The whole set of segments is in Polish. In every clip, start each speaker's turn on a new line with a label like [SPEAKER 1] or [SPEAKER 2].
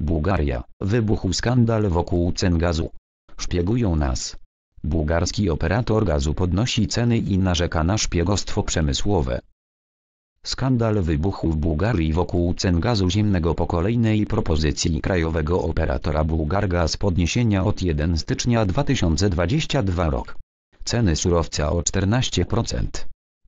[SPEAKER 1] Bułgaria, wybuchł skandal wokół cen gazu. Szpiegują nas. Bułgarski operator gazu podnosi ceny i narzeka na szpiegostwo przemysłowe. Skandal wybuchł w Bułgarii wokół cen gazu ziemnego po kolejnej propozycji krajowego operatora Bułgargaz podniesienia od 1 stycznia 2022 rok. Ceny surowca o 14%.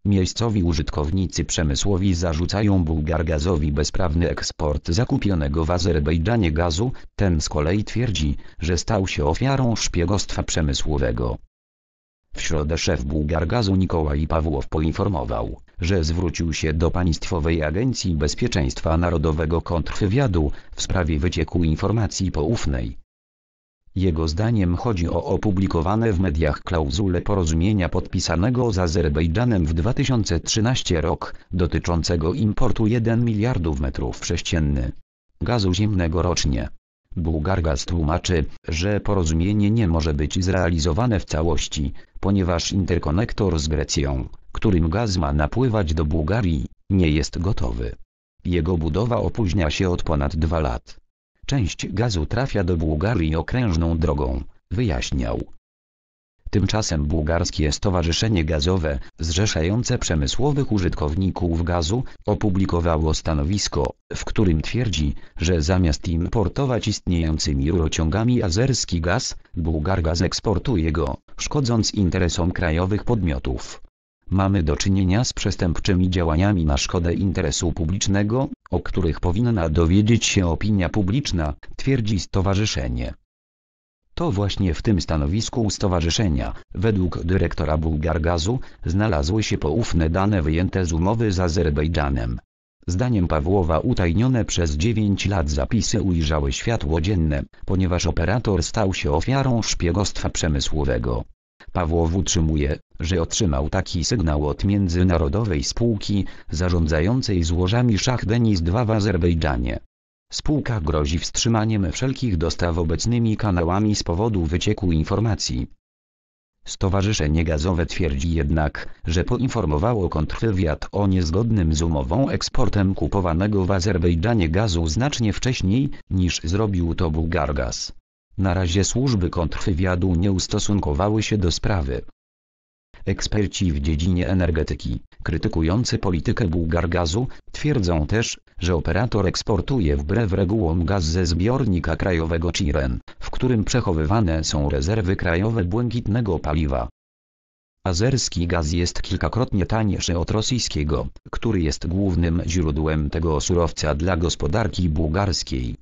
[SPEAKER 1] Miejscowi użytkownicy przemysłowi zarzucają Bułgargazowi bezprawny eksport zakupionego w Azerbejdżanie gazu, ten z kolei twierdzi, że stał się ofiarą szpiegostwa przemysłowego. W środę szef Bułgargazu Nikołaj Pawłow poinformował, że zwrócił się do Państwowej Agencji Bezpieczeństwa Narodowego kontrwywiadu w sprawie wycieku informacji poufnej, jego zdaniem chodzi o opublikowane w mediach klauzule porozumienia podpisanego z Azerbejdżanem w 2013 rok, dotyczącego importu 1 miliardów metrów sześcienny gazu ziemnego rocznie. Bułgargaz tłumaczy, że porozumienie nie może być zrealizowane w całości, ponieważ interkonektor z Grecją, którym gaz ma napływać do Bułgarii, nie jest gotowy. Jego budowa opóźnia się od ponad dwa lat. Część gazu trafia do Bułgarii okrężną drogą, wyjaśniał. Tymczasem Bułgarskie Stowarzyszenie Gazowe, zrzeszające przemysłowych użytkowników gazu, opublikowało stanowisko, w którym twierdzi, że zamiast importować istniejącymi rurociągami azerski gaz, Bułgargaz eksportuje go, szkodząc interesom krajowych podmiotów mamy do czynienia z przestępczymi działaniami na szkodę interesu publicznego, o których powinna dowiedzieć się opinia publiczna, twierdzi stowarzyszenie. To właśnie w tym stanowisku stowarzyszenia, według dyrektora Bulgargazu, znalazły się poufne dane wyjęte z umowy z Azerbejdżanem. Zdaniem Pawłowa utajnione przez 9 lat zapisy ujrzały światło dzienne, ponieważ operator stał się ofiarą szpiegostwa przemysłowego. Pawłow utrzymuje, że otrzymał taki sygnał od międzynarodowej spółki zarządzającej złożami Szach Denis II w Azerbejdżanie. Spółka grozi wstrzymaniem wszelkich dostaw obecnymi kanałami z powodu wycieku informacji. Stowarzyszenie Gazowe twierdzi jednak, że poinformowało kontrwywiad o niezgodnym z umową eksportem kupowanego w Azerbejdżanie gazu znacznie wcześniej, niż zrobił to Bułgargaz. Na razie służby kontrwywiadu nie ustosunkowały się do sprawy. Eksperci w dziedzinie energetyki, krytykujący politykę Bułgargazu, twierdzą też, że operator eksportuje wbrew regułom gaz ze zbiornika krajowego Chiren, w którym przechowywane są rezerwy krajowe błękitnego paliwa. Azerski gaz jest kilkakrotnie tańszy od rosyjskiego, który jest głównym źródłem tego surowca dla gospodarki bułgarskiej.